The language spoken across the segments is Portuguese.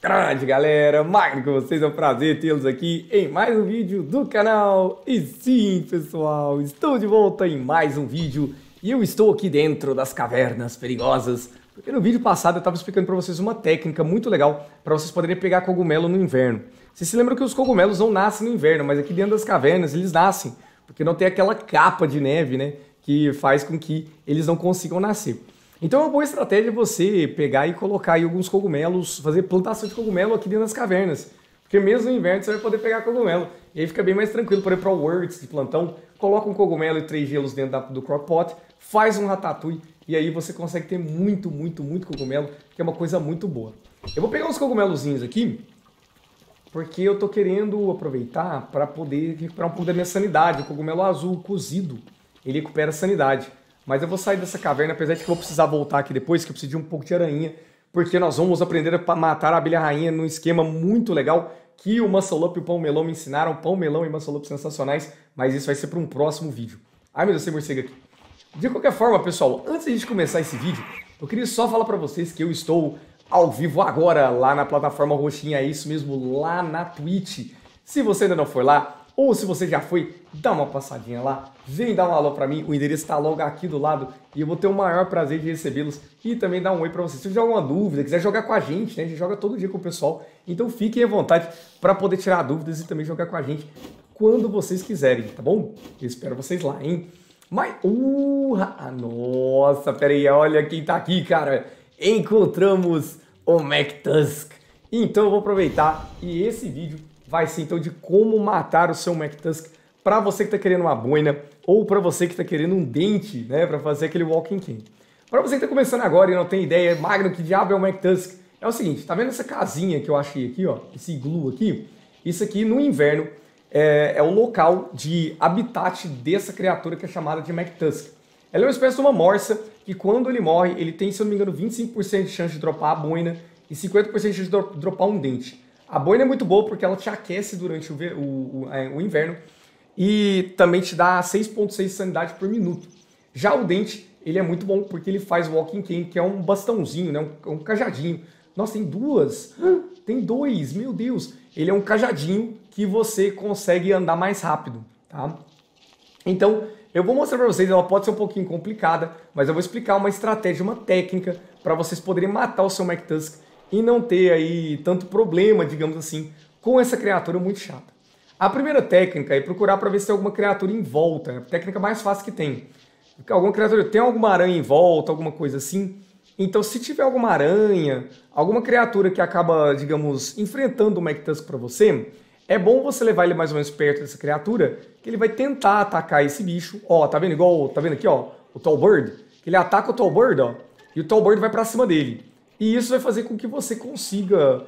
Grande galera, Magno com vocês, é um prazer tê-los aqui em mais um vídeo do canal. E sim, pessoal, estou de volta em mais um vídeo e eu estou aqui dentro das cavernas perigosas. Porque no vídeo passado eu estava explicando para vocês uma técnica muito legal para vocês poderem pegar cogumelo no inverno. Vocês se lembram que os cogumelos não nascem no inverno, mas aqui dentro das cavernas eles nascem, porque não tem aquela capa de neve, né, que faz com que eles não consigam nascer. Então é uma boa estratégia você pegar e colocar aí alguns cogumelos, fazer plantação de cogumelo aqui dentro das cavernas. Porque mesmo no inverno você vai poder pegar cogumelo. E aí fica bem mais tranquilo para ir para o Words de plantão. Coloca um cogumelo e três gelos dentro da, do crock pot, faz um ratatouille e aí você consegue ter muito, muito, muito cogumelo, que é uma coisa muito boa. Eu vou pegar uns cogumelozinhos aqui, porque eu tô querendo aproveitar para poder recuperar um pouco da minha sanidade. O cogumelo azul cozido, ele recupera a sanidade. Mas eu vou sair dessa caverna, apesar de que eu vou precisar voltar aqui depois, que eu preciso de um pouco de aranha, porque nós vamos aprender a matar a abelha rainha num esquema muito legal que o Muscle e o Pão Melão me ensinaram. Pão Melão e Muscle sensacionais, mas isso vai ser para um próximo vídeo. Ai meu Deus, tem morcego aqui. De qualquer forma, pessoal, antes de a gente começar esse vídeo, eu queria só falar para vocês que eu estou ao vivo agora lá na plataforma roxinha, é isso mesmo, lá na Twitch. Se você ainda não foi lá, ou se você já foi, dá uma passadinha lá, vem dar um alô para mim, o endereço está logo aqui do lado e eu vou ter o maior prazer de recebê-los e também dar um oi para vocês. Se tiver alguma dúvida, quiser jogar com a gente, né? A gente joga todo dia com o pessoal, então fiquem à vontade para poder tirar dúvidas e também jogar com a gente quando vocês quiserem, tá bom? Eu espero vocês lá, hein? Mas, uh, nossa, peraí, olha quem tá aqui, cara. Encontramos o Mac Tusk. Então eu vou aproveitar e esse vídeo vai ser então de como matar o seu McTusk para você que está querendo uma boina ou para você que está querendo um dente, né, para fazer aquele walking cane. Para você que está começando agora e não tem ideia, Magno, que diabo é o McTusk? É o seguinte, tá vendo essa casinha que eu achei aqui, ó, esse iglu aqui? Isso aqui no inverno é, é o local de habitat dessa criatura que é chamada de McTusk. Ela é uma espécie de uma morsa que quando ele morre, ele tem, se eu não me engano, 25% de chance de dropar a boina e 50% de dropar um dente. A boina é muito boa porque ela te aquece durante o, o, o, é, o inverno e também te dá 6.6 sanidade por minuto. Já o dente, ele é muito bom porque ele faz walking cane, que é um bastãozinho, né? um, um cajadinho. Nossa, tem duas. Tem dois, meu Deus. Ele é um cajadinho que você consegue andar mais rápido, tá? Então, eu vou mostrar para vocês, ela pode ser um pouquinho complicada, mas eu vou explicar uma estratégia, uma técnica para vocês poderem matar o seu Mac Tusk e não ter aí tanto problema, digamos assim, com essa criatura muito chata. A primeira técnica é procurar para ver se tem alguma criatura em volta, a né? técnica mais fácil que tem. Alguma criatura tem alguma aranha em volta, alguma coisa assim. Então, se tiver alguma aranha, alguma criatura que acaba, digamos, enfrentando o Mac Tusk para você, é bom você levar ele mais ou menos perto dessa criatura, que ele vai tentar atacar esse bicho. Ó, tá vendo igual, tá vendo aqui, ó, o Tall Bird? Que ele ataca o Tall Bird, ó, e o Tall Bird vai para cima dele. E isso vai fazer com que você consiga,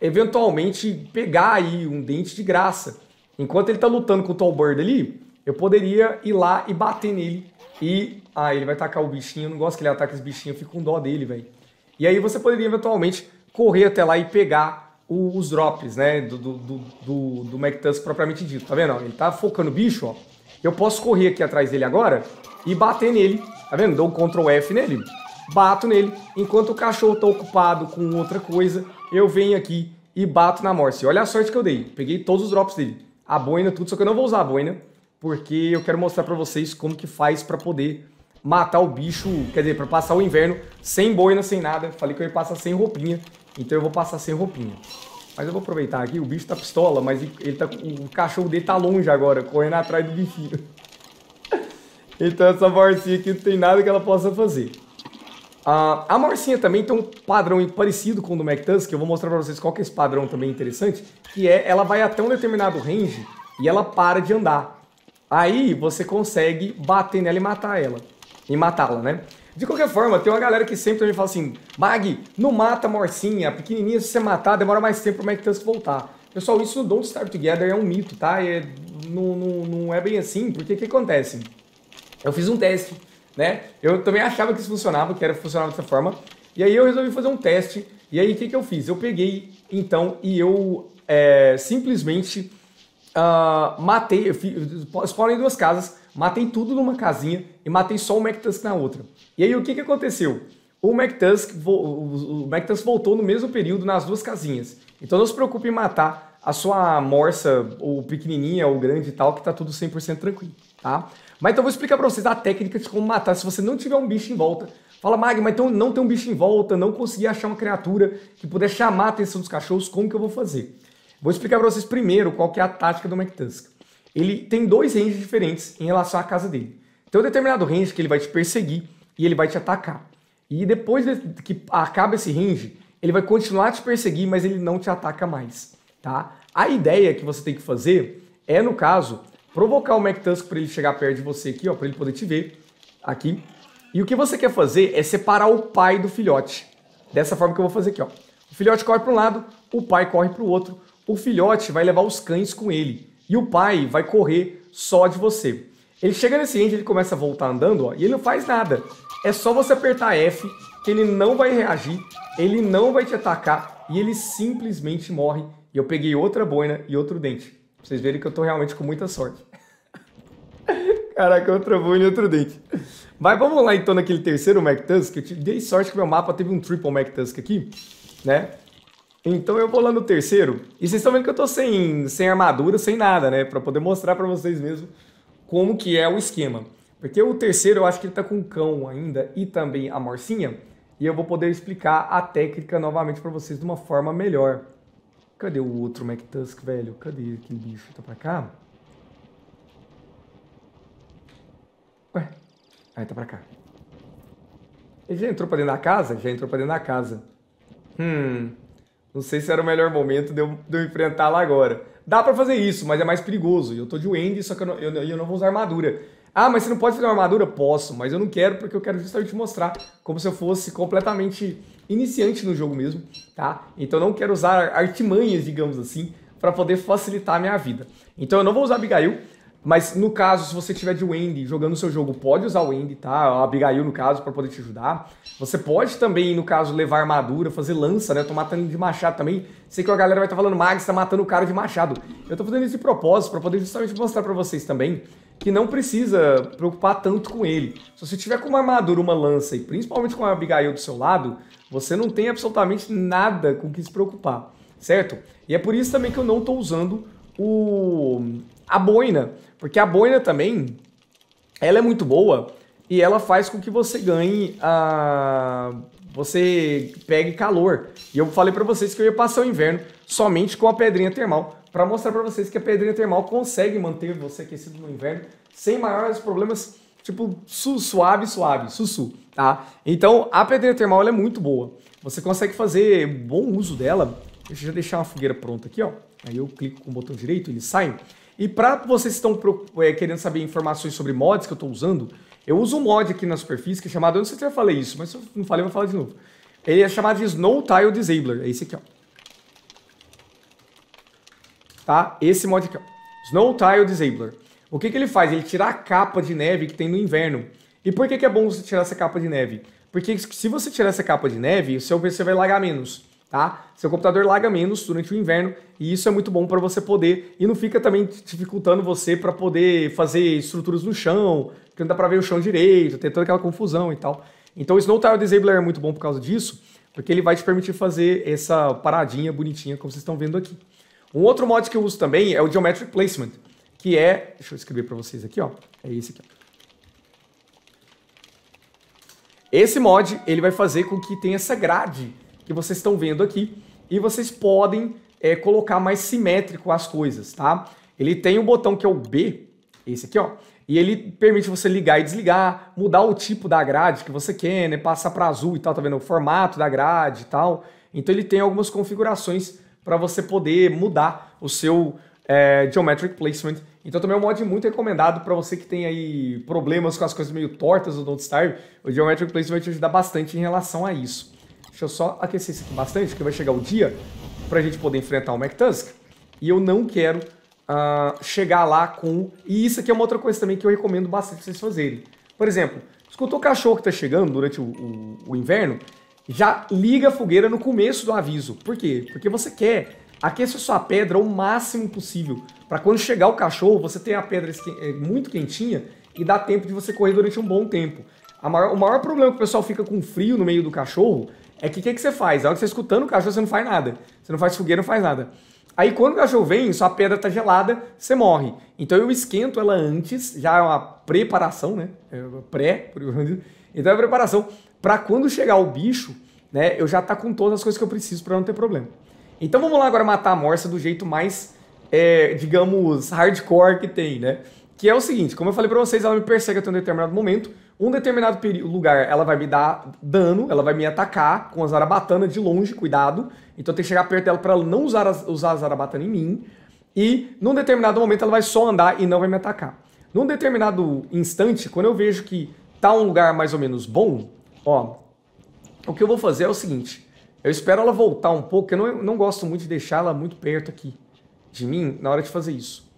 eventualmente, pegar aí um dente de graça. Enquanto ele está lutando com o Tall Bird ali, eu poderia ir lá e bater nele. E. Ah, ele vai atacar o bichinho. Eu não gosto que ele ataque os bichinhos, eu fico com dó dele, velho. E aí você poderia eventualmente correr até lá e pegar o, os drops, né? Do, do, do, do, do propriamente dito. Tá vendo? Ele tá focando o bicho, ó. Eu posso correr aqui atrás dele agora e bater nele. Tá vendo? Dou um Ctrl F nele bato nele. Enquanto o cachorro tá ocupado com outra coisa, eu venho aqui e bato na Morse. Olha a sorte que eu dei. Peguei todos os drops dele. A boina, tudo, só que eu não vou usar a boina, porque eu quero mostrar pra vocês como que faz pra poder matar o bicho, quer dizer, pra passar o inverno sem boina, sem nada. Falei que eu ia passar sem roupinha, então eu vou passar sem roupinha. Mas eu vou aproveitar aqui, o bicho tá pistola, mas ele tá, o cachorro dele tá longe agora, correndo atrás do bichinho. então essa morcinha aqui não tem nada que ela possa fazer. Uh, a Marcinha também tem um padrão parecido com o do McTusk, que eu vou mostrar para vocês qual que é esse padrão também interessante, que é ela vai até um determinado range e ela para de andar. Aí você consegue bater nela e matar ela. E matá-la, né? De qualquer forma, tem uma galera que sempre me fala assim, Mag, não mata a Morcinha, pequenininha, se você matar, demora mais tempo pro McTusk voltar. Pessoal, isso no Don't Start Together é um mito, tá? É, não, não, não é bem assim, porque o que acontece? Eu fiz um teste né? Eu também achava que isso funcionava, que era funcionava dessa forma. E aí eu resolvi fazer um teste. E aí o que, que eu fiz? Eu peguei, então, e eu é, simplesmente uh, matei, eu em duas casas, matei tudo numa casinha e matei só o MacTusk na outra. E aí o que, que aconteceu? O MacTusk, o MacTusk voltou no mesmo período nas duas casinhas. Então não se preocupe em matar a sua morsa, ou pequenininha, ou grande e tal, que tá tudo 100% tranquilo, tá? Mas então eu vou explicar pra vocês a técnica de como matar se você não tiver um bicho em volta. Fala, Mag, mas então não tem um bicho em volta, não consegui achar uma criatura que puder chamar a atenção dos cachorros, como que eu vou fazer? Vou explicar pra vocês primeiro qual que é a tática do McTusk. Ele tem dois ranges diferentes em relação à casa dele. Tem um determinado range que ele vai te perseguir e ele vai te atacar. E depois que acaba esse range, ele vai continuar a te perseguir, mas ele não te ataca mais, tá? A ideia que você tem que fazer é, no caso, provocar o MacTusk para ele chegar perto de você aqui, ó, para ele poder te ver aqui. E o que você quer fazer é separar o pai do filhote. Dessa forma que eu vou fazer aqui, ó. O filhote corre para um lado, o pai corre para o outro. O filhote vai levar os cães com ele e o pai vai correr só de você. Ele chega nesse ente, ele começa a voltar andando, ó, e ele não faz nada. É só você apertar F que ele não vai reagir, ele não vai te atacar e ele simplesmente morre. E eu peguei outra boina e outro dente. Pra vocês verem que eu tô realmente com muita sorte. Caraca, outra boina e outro dente. Mas vamos lá então naquele terceiro MacTusk. Eu dei sorte que meu mapa teve um triple MacTusk aqui, né? Então eu vou lá no terceiro. E vocês estão vendo que eu tô sem, sem armadura, sem nada, né? Pra poder mostrar pra vocês mesmo como que é o esquema. Porque o terceiro eu acho que ele tá com o cão ainda e também a morcinha e eu vou poder explicar a técnica novamente para vocês de uma forma melhor. Cadê o outro McTusk, velho? Cadê aquele bicho? Tá pra cá? Ué? Aí tá pra cá. Ele já entrou pra dentro da casa? Já entrou pra dentro da casa. Hum... Não sei se era o melhor momento de eu, eu enfrentá-la agora. Dá pra fazer isso, mas é mais perigoso. Eu tô de Wendy, só que eu não, eu, eu não vou usar armadura. Ah, mas você não pode fazer uma armadura? Posso, mas eu não quero porque eu quero justamente mostrar como se eu fosse completamente iniciante no jogo mesmo, tá? Então não quero usar artimanhas, digamos assim, para poder facilitar a minha vida. Então eu não vou usar Abigail, mas no caso, se você tiver de Wendy jogando o seu jogo, pode usar o Wendy, tá? A Abigail, no caso, para poder te ajudar. Você pode também, no caso, levar armadura, fazer lança, né? Eu tô matando de machado também. Sei que a galera vai estar tá falando, Mags, tá matando o cara de machado. Eu tô fazendo isso de propósito, para poder justamente mostrar para vocês também que não precisa preocupar tanto com ele. Se você tiver com uma armadura, uma lança e principalmente com a Abigail do seu lado, você não tem absolutamente nada com que se preocupar, certo? E é por isso também que eu não estou usando o a boina, porque a boina também ela é muito boa e ela faz com que você ganhe a você pegue calor. E eu falei para vocês que eu ia passar o inverno somente com a pedrinha termal, para mostrar para vocês que a pedrinha termal consegue manter você aquecido no inverno sem maiores problemas, tipo, su suave, suave, sussu, tá? Então, a pedrinha termal é muito boa. Você consegue fazer bom uso dela. Deixa eu já deixar uma fogueira pronta aqui, ó. Aí eu clico com o botão direito, ele sai. E para vocês que estão eh, querendo saber informações sobre mods que eu estou usando, eu uso um mod aqui na superfície que é chamado, eu não sei se eu já falei isso, mas se eu não falei, eu vou falar de novo. Ele é chamado de Snow Tile Disabler, é esse aqui, ó. Tá? Esse mod aqui, ó. Snow Tile Disabler. O que, que ele faz? Ele tira a capa de neve que tem no inverno. E por que, que é bom você tirar essa capa de neve? Porque se você tirar essa capa de neve, o seu PC vai lagar menos, tá? Seu computador laga menos durante o inverno e isso é muito bom para você poder e não fica também dificultando você para poder fazer estruturas no chão, porque não dá para ver o chão direito, tem toda aquela confusão e tal. Então o Snow Tile Disabler é muito bom por causa disso, porque ele vai te permitir fazer essa paradinha bonitinha, como vocês estão vendo aqui. Um outro mod que eu uso também é o Geometric Placement, que é... Deixa eu escrever para vocês aqui, ó. É esse aqui, ó. Esse mod, ele vai fazer com que tenha essa grade que vocês estão vendo aqui, e vocês podem é, colocar mais simétrico as coisas, tá? Ele tem um botão que é o B, esse aqui, ó, e ele permite você ligar e desligar, mudar o tipo da grade que você quer, né? Passar para azul e tal, tá vendo? O formato da grade e tal. Então ele tem algumas configurações para você poder mudar o seu é, geometric placement. Então também é um mod muito recomendado para você que tem aí problemas com as coisas meio tortas do Don't Starve. O geometric placement vai te ajudar bastante em relação a isso. Deixa eu só aquecer isso aqui bastante, que vai chegar o dia para a gente poder enfrentar o McTusk. E eu não quero uh, chegar lá com. E isso aqui é uma outra coisa também que eu recomendo bastante vocês fazerem. Por exemplo, escutou o cachorro que está chegando durante o, o, o inverno, já liga a fogueira no começo do aviso. Por quê? Porque você quer aquecer sua pedra o máximo possível para quando chegar o cachorro você ter a pedra eh, muito quentinha e dá tempo de você correr durante um bom tempo. Maior, o maior problema que o pessoal fica com frio no meio do cachorro é que o que, que, você faz? A hora que você está escutando o cachorro, você não faz nada. Você não faz fogueira, não faz nada. Aí quando o cachorro vem, sua pedra tá gelada, você morre. Então eu esquento ela antes, já é uma preparação, né? É pré, então é preparação para quando chegar o bicho, né, eu já tá com todas as coisas que eu preciso para não ter problema. Então vamos lá agora matar a morsa do jeito mais, é, digamos, hardcore que tem, né? Que é o seguinte, como eu falei para vocês, ela me persegue até um determinado momento, um determinado lugar ela vai me dar dano, ela vai me atacar com a zarabatana de longe, cuidado. Então eu tenho que chegar perto dela para ela não usar, usar a zarabatana em mim. E num determinado momento ela vai só andar e não vai me atacar. Num determinado instante, quando eu vejo que tá um lugar mais ou menos bom, ó, o que eu vou fazer é o seguinte. Eu espero ela voltar um pouco, eu não, não gosto muito de deixar ela muito perto aqui de mim na hora de fazer isso.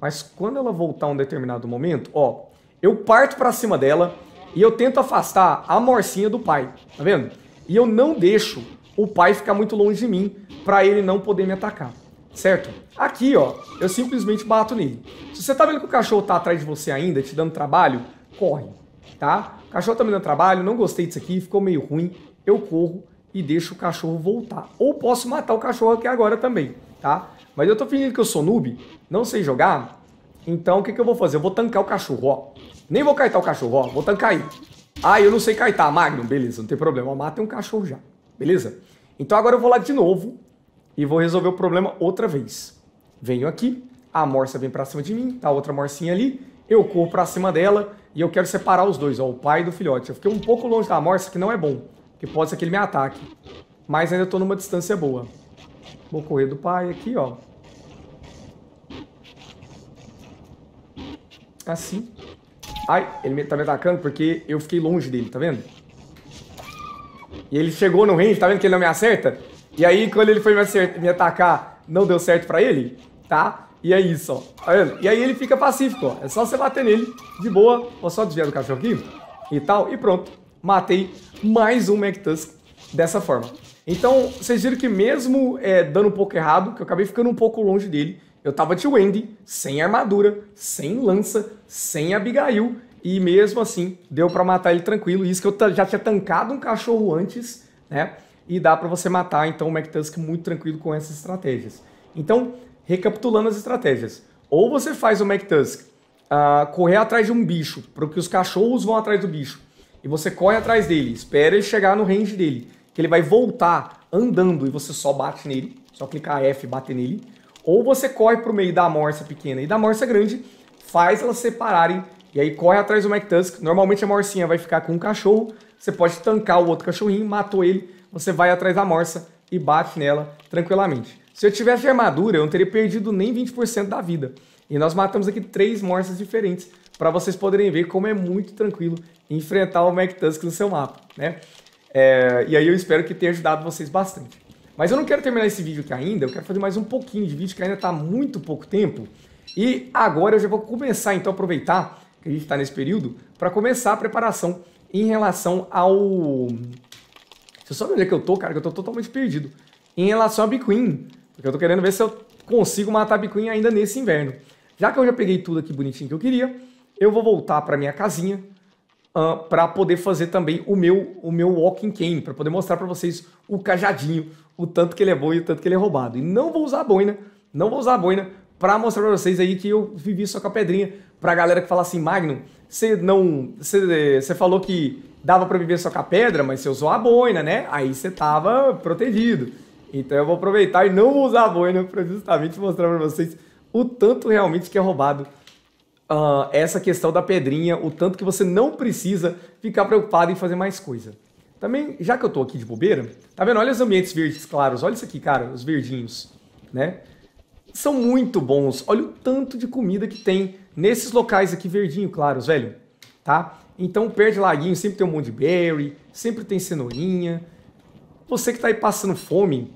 Mas quando ela voltar um determinado momento, ó, eu parto para cima dela e eu tento afastar a morcinha do pai, tá vendo? E eu não deixo o pai ficar muito longe de mim para ele não poder me atacar, certo? Aqui, ó, eu simplesmente bato nele. Se você tá vendo que o cachorro tá atrás de você ainda, te dando trabalho, corre, tá? O cachorro tá me dando trabalho, não gostei disso aqui, ficou meio ruim, eu corro e deixo o cachorro voltar. Ou posso matar o cachorro aqui agora também, tá? Mas eu tô fingindo que eu sou noob, não sei jogar, então o que, que eu vou fazer? Eu vou tancar o cachorro, ó. Nem vou caetar o cachorro, ó. Vou tancar aí. Ah, eu não sei caetar. Magnum, beleza, não tem problema. Ó, matei um cachorro já. Beleza? Então agora eu vou lá de novo e vou resolver o problema outra vez. Venho aqui, a morsa vem pra cima de mim, tá outra morcinha ali, eu corro pra cima dela e eu quero separar os dois, ó, o pai do filhote. Eu fiquei um pouco longe da morsa, que não é bom, porque pode ser que ele me ataque. Mas ainda tô numa distância boa. Vou correr do pai aqui, ó. Assim. Ai, ele tá me atacando porque eu fiquei longe dele, tá vendo? E ele chegou no range, tá vendo que ele não me acerta? E aí, quando ele foi me, acertar, me atacar, não deu certo pra ele, tá? E é isso, ó. Tá vendo? E aí ele fica pacífico, ó. É só você bater nele, de boa. Ó, só desviar do cachorro aqui e tal. E pronto, matei mais um Magtusk dessa forma. Então, vocês viram que mesmo é, dando um pouco errado, que eu acabei ficando um pouco longe dele, eu tava de Wendy, sem armadura, sem lança, sem Abigail, e mesmo assim deu para matar ele tranquilo. Isso que eu já tinha tancado um cachorro antes, né? E dá para você matar então o McTusk muito tranquilo com essas estratégias. Então, recapitulando as estratégias. Ou você faz o McTusk uh, ah, correr atrás de um bicho, porque os cachorros vão atrás do bicho. E você corre atrás dele, espera ele chegar no range dele, que ele vai voltar andando e você só bate nele, só clicar F e bater nele. Ou você corre para o meio da morsa pequena e da morsa grande, faz elas separarem e aí corre atrás do Mike Tusk. Normalmente a morcinha vai ficar com um cachorro, você pode tancar o outro cachorrinho, matou ele, você vai atrás da morsa e bate nela tranquilamente. Se eu tivesse armadura, eu não teria perdido nem 20% da vida. E nós matamos aqui três morsas diferentes para vocês poderem ver como é muito tranquilo enfrentar o Mac Tusk no seu mapa, né? É, e aí eu espero que tenha ajudado vocês bastante. Mas eu não quero terminar esse vídeo aqui ainda, eu quero fazer mais um pouquinho de vídeo, que ainda está muito pouco tempo. E agora eu já vou começar, então, aproveitar que a gente está nesse período, para começar a preparação em relação ao... Só ver onde é que eu tô, cara? Que eu tô totalmente perdido. Em relação a Bitcoin, porque eu tô querendo ver se eu consigo matar Bitcoin ainda nesse inverno. Já que eu já peguei tudo aqui bonitinho que eu queria, eu vou voltar para minha casinha, uh, para poder fazer também o meu o meu walking cane, para poder mostrar para vocês o cajadinho, o tanto que ele é bom e o tanto que ele é roubado. E não vou usar a boina, não vou usar a boina para mostrar para vocês aí que eu vivi só com a pedrinha, para a galera que fala assim, Magnum, você não você falou que dava para viver só com a pedra, mas você usou a boina, né? Aí você tava protegido. Então eu vou aproveitar e não vou usar a boina para justamente mostrar para vocês o tanto realmente que é roubado uh, essa questão da pedrinha, o tanto que você não precisa ficar preocupado em fazer mais coisa. Também, já que eu estou aqui de bobeira, tá vendo? Olha os ambientes verdes claros, olha isso aqui, cara, os verdinhos, né? São muito bons. Olha o tanto de comida que tem nesses locais aqui verdinho claros, velho, tá? Então, perto de laguinho sempre tem um monte de berry, sempre tem cenourinha. Você que está aí passando fome,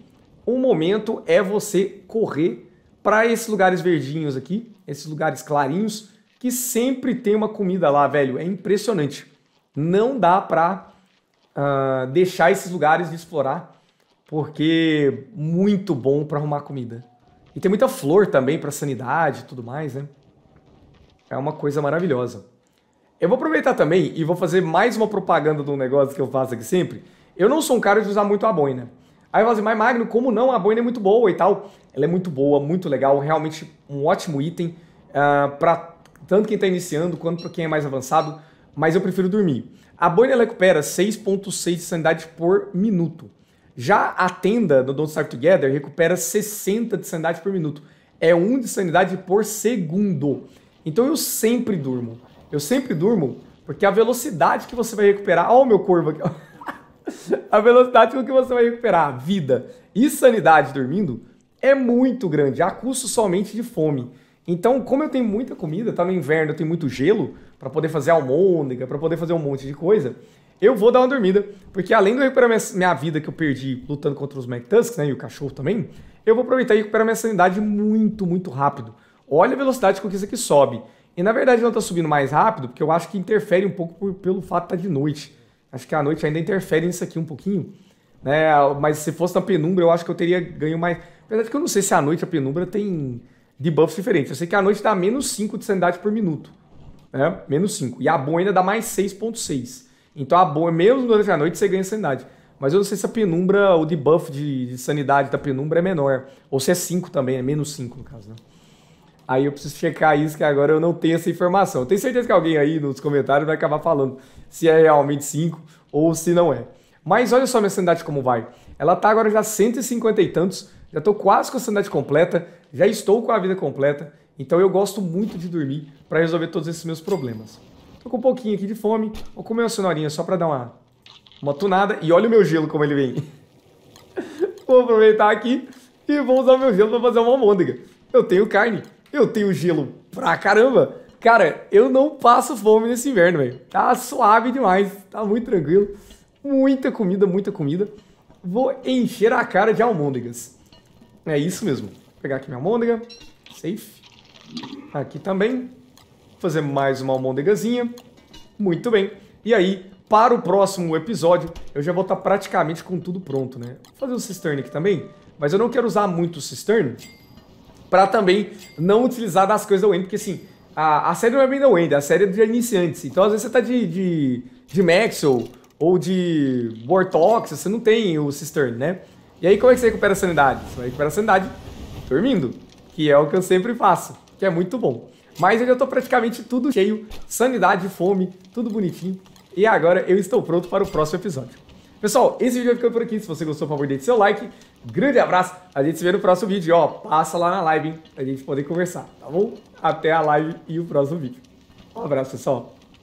um momento é você correr para esses lugares verdinhos aqui, esses lugares clarinhos, que sempre tem uma comida lá, velho. É impressionante. Não dá pra uh, deixar esses lugares de explorar, porque muito bom para arrumar comida. E tem muita flor também para sanidade e tudo mais, né? É uma coisa maravilhosa. Eu vou aproveitar também e vou fazer mais uma propaganda de um negócio que eu faço aqui sempre. Eu não sou um cara de usar muito a boina. Aí eu falo assim, mas Magno, como não? A boina é muito boa e tal. Ela é muito boa, muito legal, realmente um ótimo item uh, ah, para tanto quem está iniciando quanto para quem é mais avançado, mas eu prefiro dormir. A boina ela recupera 6.6 de sanidade por minuto. Já a tenda do Don't Start Together recupera 60 de sanidade por minuto. É 1 de sanidade por segundo. Então eu sempre durmo. Eu sempre durmo porque a velocidade que você vai recuperar... Olha o meu corvo aqui. a velocidade com que você vai recuperar vida e sanidade dormindo é muito grande, a custo somente de fome. Então, como eu tenho muita comida, tá no inverno, eu tenho muito gelo para poder fazer almôndega, para poder fazer um monte de coisa, eu vou dar uma dormida, porque além de eu recuperar minha, minha vida que eu perdi lutando contra os McTusks, né, e o cachorro também, eu vou aproveitar e recuperar minha sanidade muito, muito rápido. Olha a velocidade com que isso aqui sobe. E na verdade não está subindo mais rápido, porque eu acho que interfere um pouco por, pelo fato de estar tá de noite. Acho que a noite ainda interfere nisso aqui um pouquinho. Né? Mas se fosse na penumbra, eu acho que eu teria ganho mais. Apesar de que eu não sei se a noite a penumbra tem de buffs diferentes. Eu sei que a noite dá menos 5 de sanidade por minuto. Né? Menos 5. E a boa ainda dá mais 6.6. Então a boa, mesmo durante a noite, você ganha sanidade. Mas eu não sei se a penumbra, o debuff de, de sanidade da penumbra é menor. Ou se é 5 também, é menos 5 no caso, né? Aí eu preciso checar isso, que agora eu não tenho essa informação. Eu tenho certeza que alguém aí nos comentários vai acabar falando se é realmente 5 ou se não é. Mas olha só minha sanidade como vai. Ela tá agora já 150 e tantos, já tô quase com a sanidade completa já estou com a vida completa, então eu gosto muito de dormir para resolver todos esses meus problemas. Estou com um pouquinho aqui de fome, vou comer uma cenourinha só para dar uma, uma tunada. E olha o meu gelo como ele vem. vou aproveitar aqui e vou usar meu gelo para fazer uma almôndega. Eu tenho carne, eu tenho gelo pra caramba. Cara, eu não passo fome nesse inverno, velho. Tá suave demais, tá muito tranquilo. Muita comida, muita comida. Vou encher a cara de almôndegas. É isso mesmo pegar aqui minha almôndega. Safe. Aqui também. Fazer mais uma almôndegazinha. Muito bem. E aí, para o próximo episódio, eu já vou estar tá praticamente com tudo pronto, né? Vou fazer o um cistern aqui também, mas eu não quero usar muito o cistern para também não utilizar das coisas da Wendy, porque assim, a, a série não é bem da Wendy, a série é de iniciantes. Então, às vezes você tá de, de, de Maxwell ou de Wartox, você não tem o cistern, né? E aí, como é que você recupera a sanidade? Você vai recuperar a sanidade dormindo, que é o que eu sempre faço, que é muito bom. Mas eu já estou praticamente tudo cheio, sanidade, fome, tudo bonitinho. E agora eu estou pronto para o próximo episódio. Pessoal, esse vídeo vai ficando por aqui. Se você gostou, por favor, deixe seu like. Grande abraço. A gente se vê no próximo vídeo. Ó, passa lá na live, hein? Pra gente poder conversar, tá bom? Até a live e o próximo vídeo. Um abraço, pessoal.